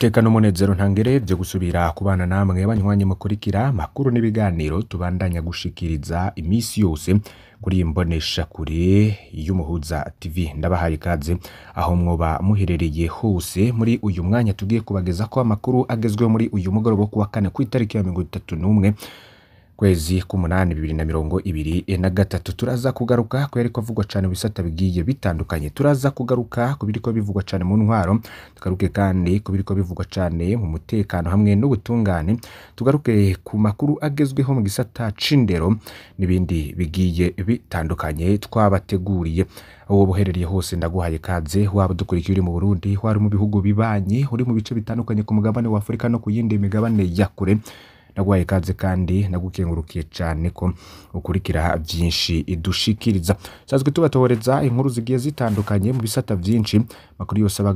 iteka n'umunezero ntangerebye gusubira kubana namwe banywanye mukurikira amakuru n'ibiganiro tubandanya gushikiriza iminsi yose kuri iyi mboneshakure y'umuhuza tv ndabahaye ikaze aho mwoba muherereye hose muri uyu mwanya tugiye kubageza ko amakuru agezweho muri uyu mugoroba wo kuwa kane ku itariki ya mirongo itatu n'umwe kwezi k'umunani bibiri na mirongo ibiri na gatatu turaza kugaruka ku yari avugwa cyane bisata bigiye bitandukanye turaza kugaruka ku biriko bivugwa cyane mu ntwaro tugaruke kandi ku biriko bivugwa cyane mu mutekano hamwe n'ubutungane tugaruke ku makuru agezweho mu gisata c'indero n'ibindi bigiye bitandukanye twabateguriye uwo buherereye hose ndaguhaye kaze waba dukurikiye uri mu Burundi wari mu bihugu bibanye uri mu bice bitandukanye ku mugabane wa Afurika no ku yindi migabane ya kure naguhaye ikaze kandi nagukengurukiye cyane ko ukurikira byinshi idushikiriza sanzwe tubatohoreza inkuru zigiye zitandukanye mu bisata byinshi amakuru yose aba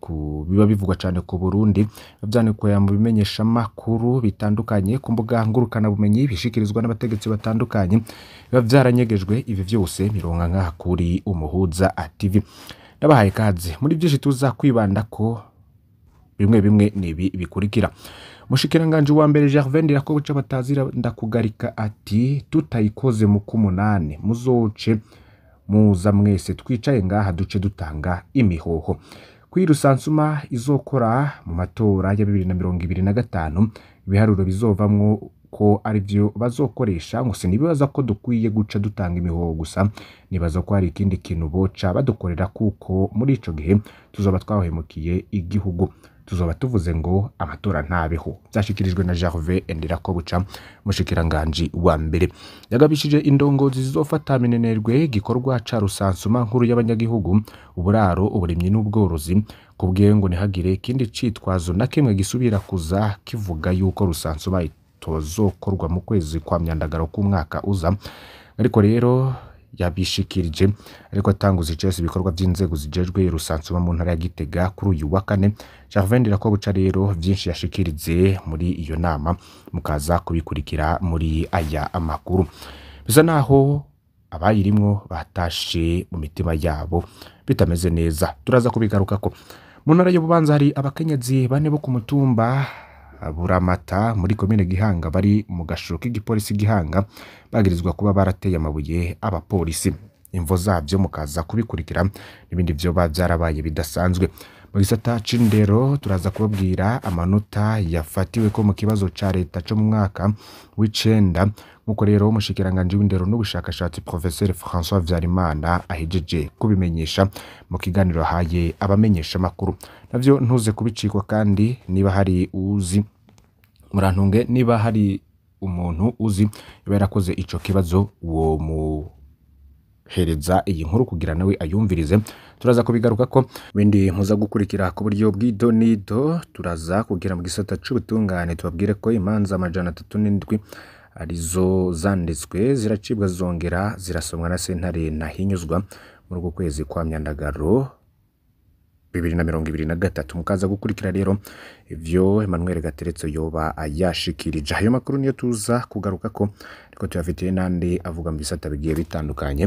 ku biba bivugwa cyane ku Burundi byanikwa mu bimenyeshamakuru bitandukanye ku mbuga ngurukanabumenyi bishyikirizwa n'abategetsi batandukanye biba byaranyegejwe ibi byose mirongo nka kuri umuhuza TV nabahaye ikaze muri byinshi tuza kwibanda ko bimwe bimwe ni ibi bikurikira umushikiranganji wa mbere Gervain Ndirakobuca batazira ndakugarika ati tutayikoze mu kumunani muzoce muza mwese twicaye ngaha duce dutanga imihoho kuri rusansuma izokora mu matora ya bibiri na mirongo ibiri na gatanu ibiharuro bizovamwo ko aribyo bazokoresha ngo se sinibaza ko dukwiye guca dutanga imihoho gusa nibaza ko hari ikindi kintu boca badukorera kuko muri icyo gihe tuzoba twahwemukiye igihugu tuzaba tuvuze ngo amatora ntabeho byashyikirijwe na Gervais Ndirakobuca mushikiranganji wa mbere yagabishije indongozi zizofata minenerwe gikorwa ca rusansuma nkuru y'abanyagihugu uburaro uburimyi n'ubworozi kubwe ngo ntihagire ikindi citwazo na kimwe gisubira kuza kivuga yuko rusansuma itozokorwa mu kwezi kwa myandagaro k'umwaka uza ariko rero yabishikirije ariko atanguza icese ibikorwa by'inzego zijejwe rusansuma mu ntara ya Gitega kuri uyu wa kane ko buca rero byinshi yashikirize muri iyo nama mukaza kubikurikira muri aya amakuru bisa naho abayirimo batashe mu mitima yabo bitameze neza turaza kubigaruka ko mu ntara y'ububanza hari abakenyezi bane bo ku mutumba buramata muri komine gihanga bari mu gashoro k'igipolisi gihanga bagirizwa kuba barateye amabuye abapolisi imvo zabyo mukaza kubikurikira n'ibindi byo byarabaye bidasanzwe mu gisata c'indero turaza kubabwira amanota yafatiwe ko mu kibazo cya leta co mu mwaka w'icenda nk'uko rero umushikiranganji w'indero n'ubushakashatsi professeur françois vyarimana ahejeje kubimenyesha mu kiganiro ahaye abamenyeshamakuru nabyo ntuze kubicikwa kandi niba hari uzi murantunge niba hari umuntu uzi yaba yarakoze icyo kibazo uwo mu hereza iyi nkuru kugira nawe ayumvirize turaza kubigaruka ko bindi muza gukurikira ku buryo bw'ido n'ido turaza kugira mu gisata cy'ubutungane tubabwire ko imanza amajana atatu n'indwi arizo zanditswe ziracibwa zongera zirasomwa na sentare ntahinyuzwa muri uku kwezi kwa myandagaro bibiri na mirongo ibiri na gatatu mukaza gukurikira rero ibyo Emmanuel gateretse yoba yashikirije ayo makuru niyo tuza kugaruka ko ariko tuyafitiye n'andi avuga mu bisata bigiye bitandukanye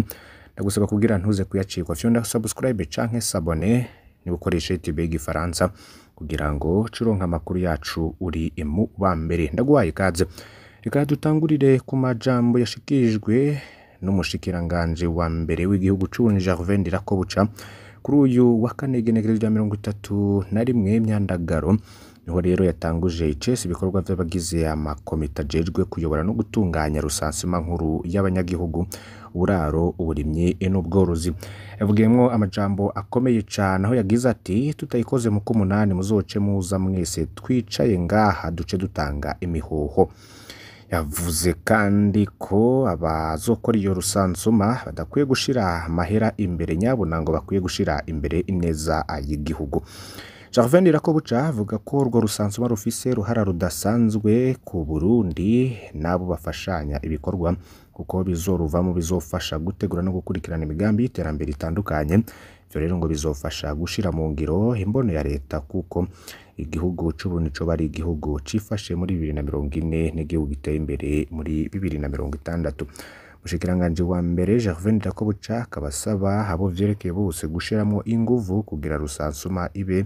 ndagusaba kubwira ntuze kuyacikwa fyo subscribe canke sabone nibukoreshe YouTube y'igifaransa kugira ngo curonka amakuru yacu uri mu ba mbere ndaguhaye ikaze reka dutangurire ku majambo yashikijwe n'umushikiranganje wa mbere w'igihugu c'Uburundi Gervais Ndirakobuca kuri uyu wa kane igenekerezo rya mirongo itatu na rimwe myandagaro niho rero yatanguje icese ibikorwa by'abagize amakomite ajejwe kuyobora no gutunganya rusansima nkuru y'abanyagihugu uburaro uburimyi eh, n'ubworozi yavugiyemo amajambo akomeye cyane aho yagize ati tutayikoze mu k'umunani muzoce muza mwese twicaye ngaha duce dutanga imihoho yavuze kandi ko abazokora iyo rusansuma badakwiye gushira amahera imbere nyabuna ngo bakwiye gushira imbere ineza ah, y'igihugu ko buca avuga ko urwo rusansuma rufise ruhara rudasanzwe ku Burundi n'abo bafashanya ibikorwa kuko bizoruvamo bizofasha gutegura no gukurikirana imigambi y'iterambere ritandukanye ibyo rero ngo bizofasha gushyira mu ngiro imbono ya leta kuko igihugu cy'uburundi coba ari igihugu cifashe muri bibiri na mirongo ine n'igihugu giteye imbere muri bibiri na mirongo itandatu umushikiranganji wa mbere Gervain Ndakobuca akaba asaba abo vyerekeye bose gushiramo inguvu kugira rusansuma ibe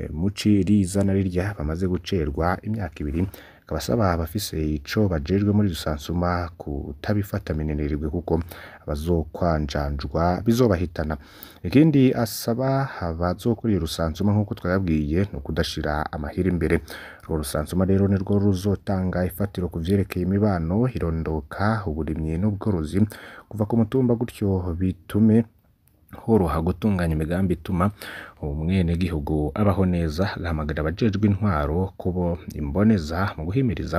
eh, muci rizana rirya bamaze gucerwa imyaka ibiri akaba abafise ico bajejwe muri rusansuma kutabifata minenerwe kuko abazokwanjanjwa bizobahitana ikindi asaba abazokorera rusansuma nk'uko twayabwiye ni ukudashira amahera imbere urwo rusansuma rero nirwo ruzotanga ifatiro ku vyerekeye imibano irondoka uburimyi n'ubworozi kuva ku mutumba gutyo bitume horoha gutunganya imigambi ituma umwenegihugu abaho neza agahamagarira abajejwe intwaro kubo imboneza mu guhimiriza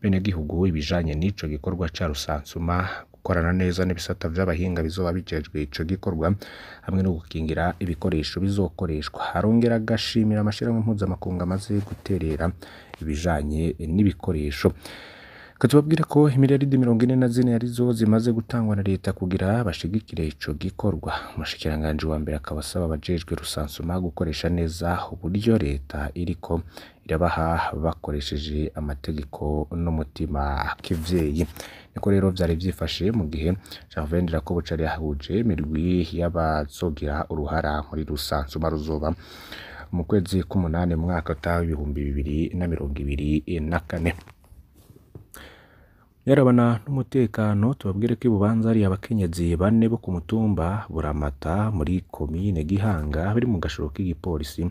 benegihugu ibijanye n'ico gikorwa ca rusansuma gukorana neza n'ibisata by’abahinga bizoba bijejwe ico gikorwa hamwe no gukingira ibikoresho bizokoreshwa arongera agashimira amashirahamwe mpuzamakungu amaze guterera ibijanye n'ibikoresho tubabwira ko miliyaridi mirongo ine na zine arizo zimaze gutangwa na leta kugira bashigikire icyo gikorwa umushikiranganji wa mbere akaba asaba abajejwe rusansuma gukoresha neza uburyo leta iriko irabaha bakoresheje amategeko n'umutima k’ibyeyi. niko rero byari byifashe mu gihe Gervain ko bucari yahuje imirwi y'abazogira uruhara muri rusansuma ruzoba mu kwezi k'umunani mu mwaka utaha ibihumbi bibiri na mirongo ibiri na kane yarabana n'umutekano tubabwire ko ibubanza ari abakenyezi bane bo ku mutumba buramata muri komine gihanga bari mu gashoro k'igipolisi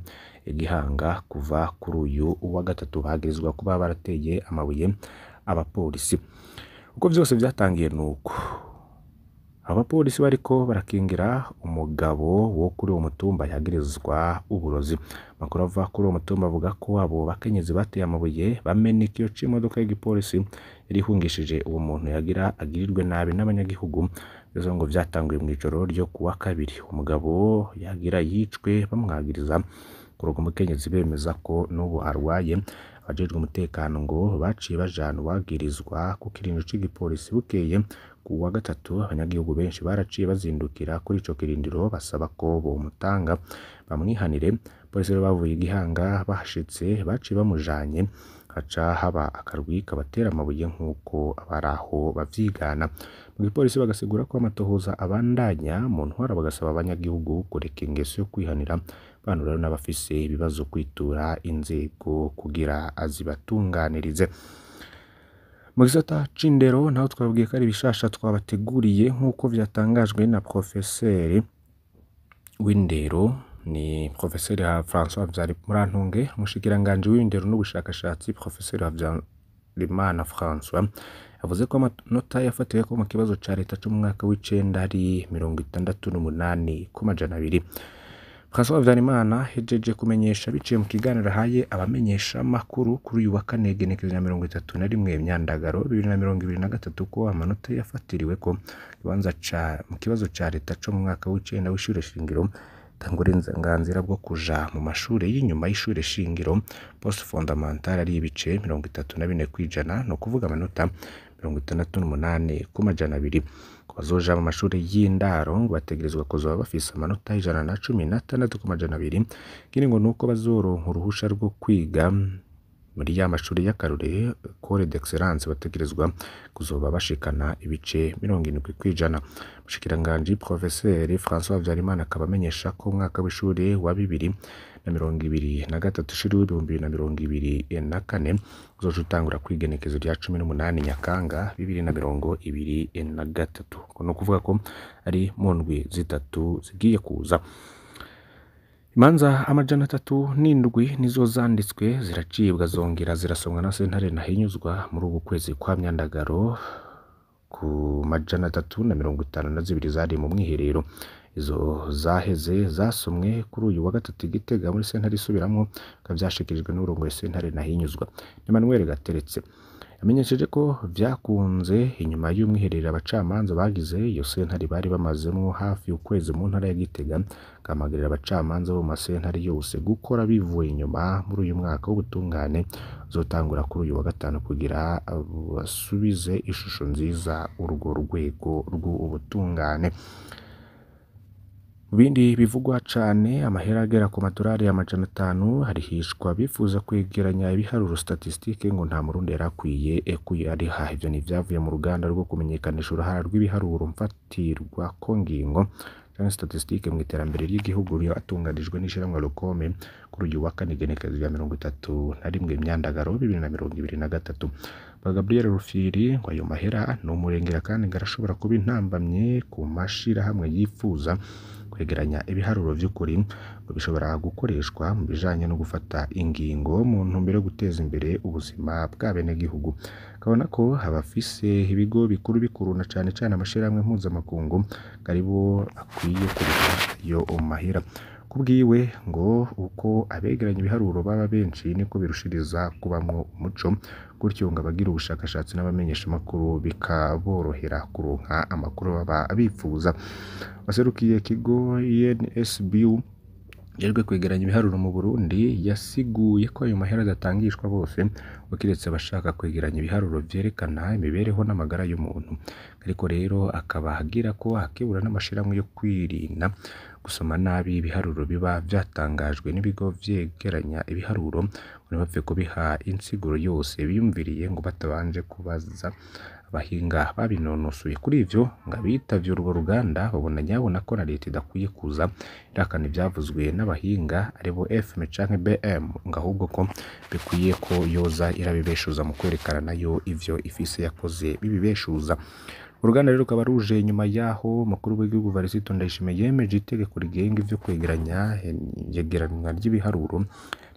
gihanga kuva kuri uyu wa gatatu bagirizwa kuba barateye amabuye abapolisi uko byose byatangiye ni uko abapolisi bariko barakingira umugabo wo kuri uwo mutumba yagirizwa uburozi makuru ava kuri uwo mutumba avuga ko abo bakenyezi bateye amabuye bamena ikiyo c'imodoka y'igipolisi yari uwo muntu yagira agirirwe nabi n'abanyagihugu bivuze ngo mu mw'ijoro ryo kuwa kabiri umugabo yagira yicwe bamwagiriza kuroga umukenyezi bemeza ko n'ubu arwaye abajejwe umutekano ngo baciye bajana uwabwirizwa ku kirindiro c'igipolisi bukeye ku wa gatatu abanyagihugu benshi baraciye bazindukira kuri ico kirindiro basaba ko bomutanga bamwihanire polisi rero bavuye igihanga bahashitse baciye bamujanye haca haba akarwi kabatera amabuye nk'uko abari aho bavyigana mu gipolisi bagasigura ko amatohoza abandanya mu ntwara bagasaba abanyagihugu kureka ingeso yo kwihanira bano rero n'abafise ibibazo kwitura inzego kugira azibatunganirize mu gisata c'indero naho twabwiye ko ari ibishasha twabateguriye nk'uko byatangajwe na profeseri w'indero ni profeseri François Habyarimurantungwe umushikiranganji w'indero n'ubushakashatsi profeseri Habyarimana François yavuze ko amanota yafatiwe ko mu kibazo cya leta cy’umwaka mu ari mirongo itandatu n'umunani ku majana abiri François Habyarimana yagejeje kumenyesha biciye mu kiganiro ahaye abamenyeshamakuru kuri uyu wa kane genekerezo na mirongo itatu na rimwe Myandagaro bibiri na mirongo ibiri na gatatu ko amanota yafatiriwe ko mu kibazo cya leta co mu mwaka w'icenda w'ishure shingiro itanga uburenganzira bwo kuja mu mashuri y'inyuma y’ishuri shingiro post fondamentale ari ibice mirongo itatu na bine kw'ijana ni ukuvuga amanota mirongo itandatu n'umunani ku majana abiri ku bazoja mu mashuri y'indaro ngo bategerezwa kuzoba bafise amanota ijana na cumi n'atandatu ku majana abiri ngiri ngo nuko bazoronka uruhusha rwo kwiga muri ya mashuri y'akarorero kore d'excellence bategerezwa kuzoba bashikana ibice mirongo irindwi kw'ijana mushikiranganje professeur François Habyarimana akaba amenyesha ko umwaka w'ishuri wa bibiri na mirongo ibiri na gatatu ushiri w'ibihumbi bibiri na mirongo ibiri na kane uzoje utangura ku rya cumi n'umunani nyakanga bibiri na mirongo ibiri na gatatu ni ukuvuga ko ari mu ndwi zitatu zigiye kuza imanza amajana atatu n'indwi nizo zanditswe ziracibwa zongera zirasomwa na sentare ntahinyuzwa muri ubu kwezi kwa myandagaro ku majana atatu na mirongo itanu na zibiri zari mu mwiherero izo zaheze zasomwe kuri uyu wa gatatu Gitega muri sentare isubiramo bikaba byashyikirijwe n'urongoye sentare na hinyuzwa Emmanuel Gateretse yamenyesheje ko byakunze inyuma y'umwiherero abacamanza bagize iyo sentare bari bamazemo hafi ukwezi mu ntara ya Gitega kamagarira abacamanza bo mu masentare yose gukora bivuye inyuma muri uyu mwaka w'ubutungane zotangura kuri uyu wa gatanu kugira basubize ishusho nziza urwo rwego rw'ubutungane Mu bindi bivugwa cane amahera agera ku madolari amajana atanu harihishwa bifuza kwegeranya ibiharuro statistique ngo nta murundi yari akwiye kuyariha. Ivyo ni mu ruganda rwo kumenyekanisha uruhare rw'ibiharuro mfatirwa ko ngingo canke statistique mu iterambere ry'igihugu atunganijwe n'ishirahamwe Locome kuri uyu wa kane igenekerezo rya mirongo itatu na rimwe Myandagaro bibiri na mirongo ibiri na gatatu. Ba Gabriel Rufyiri ngo ayo mahera ni umurengera kandi ngo arashobora kuba intambamye ku mashirahamwe yifuza kwegeranya ibiharuro by'ukuri ngo bishobora gukoreshwa mu bijyanye no gufata ingingo mu ntumbero yo guteza imbere ubuzima bwa bw'abenegihugu kabona ko abafise ibigo bikuru bikuru na cyane cyane amashyirahamwe mpuzamakungu ari akwiye kureka yo mahera kubwiwe ngo uko abegeranya ibiharuro baba benshi niko birushiriza kubamwo umuco gutyo ngo abagira ubushakashatsi n'abamenyeshamakuru bikaborohera kuronka amakuru baba bifuza waserukiye Kigo UNSBU e yajwe kwegeranya ibiharuro mu Burundi yasiguye ko ayo mahera adatangishwa bose ukiretse abashaka kwegeranya ibiharuro byerekana imibereho n'amagara y'umuntu ariko rero akaba agira ko hakibura n'amashirahamwe yo kwirinda gusoma nabi ibiharuro biba byatangajwe n'ibigo byegeranya ibiharuro ngo ntibapfe kubiha insiguro yose biyumviriye ngo batabanje kubaza abahinga babinonosoye kuri ibyo ngo abitavye urwo ruganda babona nyabona ko na leta idakwiye kuza irakana ibyavuzwe n'abahinga aribo FM canke BM ngo ahubwo ko bikwiye ko yoza irabibeshuza mu kwerekana nayo ibyo ifise yakoze bibibeshuza uruganda rero rukaba ruje nyuma y'aho umukuru w'igihugu Varisito Ndayishimiye yemeje itegeko rigenga ibyo kwegeranya yegeranywa eh, ry'ibiharuro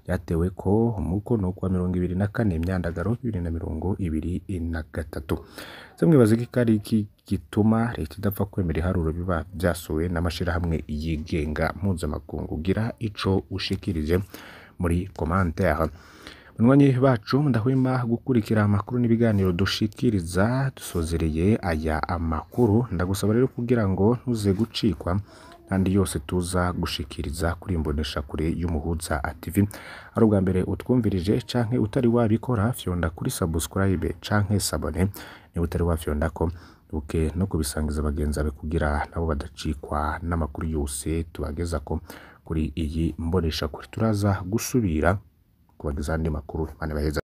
ryatewe ko umukono ku wa mirongo ibiri na kane imyandagaro bibiri na mirongo ibiri na gatatu se ko ari iki gituma leta idapfa kwemera iharuro biba byasuwe n'amashyirahamwe yigenga mpuzamakungu ugira ico ushikirije muri komante aha banywanyi bacu ndahwema gukurikira amakuru n'ibiganiro dushikiriza dusozereye aya amakuru ndagusaba rero kugira ngo ntuze gucikwa kandi yose tuza gushikiriza kuri imboneshakure y'umuhuza TV ari ubwa mbere utwumvirije canke utari wabikora fyonda kuri subscribe canke sabone niba utari wafyonda ko buke no kubisangiza bagenzi be kugira nabo badacikwa n'amakuru yose tubageza ko kuri iyi mboneshakure turaza gusubira andi makuru baheza